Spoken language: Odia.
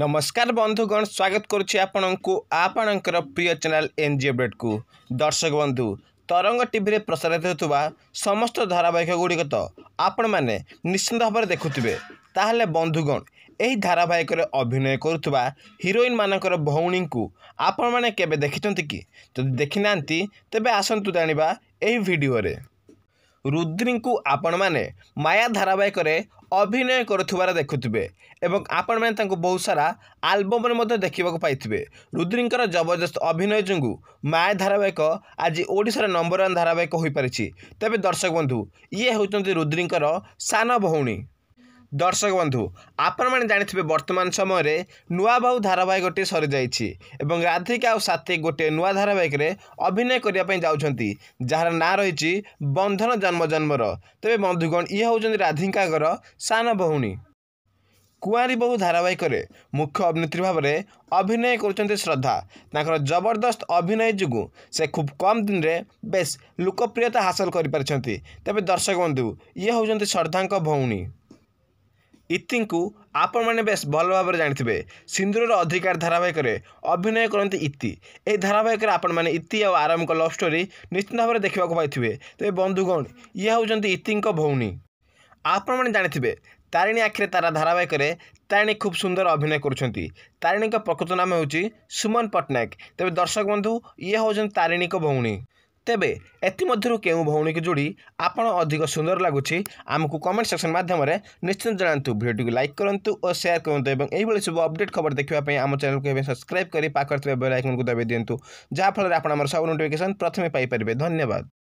ନମସ୍କାର ବନ୍ଧୁଗଣ ସ୍ୱାଗତ କରୁଛି ଆପଣଙ୍କୁ ଆପଣଙ୍କର ପ୍ରିୟ ଚ୍ୟାନେଲ ଏନ୍ ଜି ଅପଡ଼େଟ୍କୁ ଦର୍ଶକ ବନ୍ଧୁ ତରଙ୍ଗ ଟିଭିରେ ପ୍ରସାରିତ ହେଉଥିବା ସମସ୍ତ ଧାରାବାହିକଗୁଡ଼ିକ ତ ଆପଣମାନେ ନିଶ୍ଚିନ୍ତ ଭାବରେ ଦେଖୁଥିବେ ତାହେଲେ ବନ୍ଧୁଗଣ ଏହି ଧାରାବାହିକରେ ଅଭିନୟ କରୁଥିବା ହିରୋଇନ୍ମାନଙ୍କର ଭଉଣୀଙ୍କୁ ଆପଣମାନେ କେବେ ଦେଖିଛନ୍ତି କି ଯଦି ଦେଖିନାହାନ୍ତି ତେବେ ଆସନ୍ତୁ ଜାଣିବା ଏହି ଭିଡ଼ିଓରେ ରୁଦ୍ରୀଙ୍କୁ ଆପଣମାନେ ମାୟା ଧାରାବାହିକରେ ଅଭିନୟ କରୁଥିବାର ଦେଖୁଥିବେ ଏବଂ ଆପଣମାନେ ତାଙ୍କୁ ବହୁତ ସାରା ଆଲବମ୍ରେ ମଧ୍ୟ ଦେଖିବାକୁ ପାଇଥିବେ ରୁଦ୍ରୀଙ୍କର ଜବରଦସ୍ତ ଅଭିନୟ ଯୋଗୁଁ ମାୟା ଧାରାବାହିକ ଆଜି ଓଡ଼ିଶାର ନମ୍ବର ୱାନ୍ ଧାରାବାହିକ ହୋଇପାରିଛି ତେବେ ଦର୍ଶକ ବନ୍ଧୁ ଇଏ ହେଉଛନ୍ତି ରୁଦ୍ରୀଙ୍କର ସାନ ଭଉଣୀ ଦର୍ଶକ ବନ୍ଧୁ ଆପଣମାନେ ଜାଣିଥିବେ ବର୍ତ୍ତମାନ ସମୟରେ ନୂଆ ବାହୁ ଧାରାବାହିକ ଗୋଟିଏ ସରିଯାଇଛି ଏବଂ ରାଧିକା ଆଉ ସାଥୀ ଗୋଟିଏ ନୂଆ ଧାରାବାହିକରେ ଅଭିନୟ କରିବା ପାଇଁ ଯାଉଛନ୍ତି ଯାହାର ନାଁ ରହିଛି ବନ୍ଧନ ଜନ୍ମ ଜନ୍ମର ତେବେ ବନ୍ଧୁଗଣ ଇଏ ହେଉଛନ୍ତି ରାଧିକାଙ୍କର ସାନ ଭଉଣୀ କୁଆଁରୀ ବହୁ ଧାରାବାହିକରେ ମୁଖ୍ୟ ଅଭିନେତ୍ରୀ ଭାବରେ ଅଭିନୟ କରୁଛନ୍ତି ଶ୍ରଦ୍ଧା ତାଙ୍କର ଜବରଦସ୍ତ ଅଭିନୟ ଯୋଗୁଁ ସେ ଖୁବ୍ କମ୍ ଦିନରେ ବେଶ୍ ଲୋକପ୍ରିୟତା ହାସଲ କରିପାରିଛନ୍ତି ତେବେ ଦର୍ଶକ ବନ୍ଧୁ ଇଏ ହେଉଛନ୍ତି ଶ୍ରଦ୍ଧାଙ୍କ ଭଉଣୀ ଇତିଙ୍କୁ ଆପଣମାନେ ବେଶ୍ ଭଲ ଭାବରେ ଜାଣିଥିବେ ସିନ୍ଦୁରର ଅଧିକାର ଧାରାବାହିକରେ ଅଭିନୟ କରନ୍ତି ଇତି ଏହି ଧାରାବାହିକରେ ଆପଣମାନେ ଇତି ଆଉ ଆରାମଙ୍କ ଲଭ୍ ଷ୍ଟୋରି ନିଶ୍ଚିନ୍ତ ଭାବରେ ଦେଖିବାକୁ ପାଇଥିବେ ତେବେ ବନ୍ଧୁଗଣ ଇଏ ହେଉଛନ୍ତି ଇତିଙ୍କ ଭଉଣୀ ଆପଣମାନେ ଜାଣିଥିବେ ତାରିଣୀ ଆଖିରେ ତାରା ଧାରାବାହିକରେ ତାରିଣୀ ଖୁବ୍ ସୁନ୍ଦର ଅଭିନୟ କରୁଛନ୍ତି ତାରିଣୀଙ୍କ ପ୍ରକୃତ ନାମ ହେଉଛି ସୁମନ ପଟ୍ଟନାୟକ ତେବେ ଦର୍ଶକ ବନ୍ଧୁ ଇଏ ହେଉଛନ୍ତି ତାରିଣୀଙ୍କ ଭଉଣୀ ତେବେ ଏଥିମଧ୍ୟରୁ କେଉଁ ଭଉଣୀକୁ ଯୋଡ଼ି ଆପଣ ଅଧିକ ସୁନ୍ଦର ଲାଗୁଛି ଆମକୁ କମେଣ୍ଟ ସେକ୍ସନ୍ ମାଧ୍ୟମରେ ନିଶ୍ଚିତ ଜଣାନ୍ତୁ ଭିଡ଼ିଓଟିକୁ ଲାଇକ୍ କରନ୍ତୁ ଓ ସେୟାର କରନ୍ତୁ ଏବଂ ଏହିଭଳି ସବୁ ଅପଡେଟ୍ ଖବର ଦେଖିବା ପାଇଁ ଆମ ଚ୍ୟାନେଲକୁ ଏବେ ସବସ୍କ୍ରାଇବ୍ କରି ପାଖରେ ଥିବା ବେଲ୍ ଆଇକନ୍କୁ ଦବାଇ ଦିଅନ୍ତୁ ଯାହାଫଳରେ ଆପଣ ଆମର ସବୁ ନୋଟିଫିକେସନ୍ ପ୍ରଥମେ ପାଇପାରିବେ ଧନ୍ୟବାଦ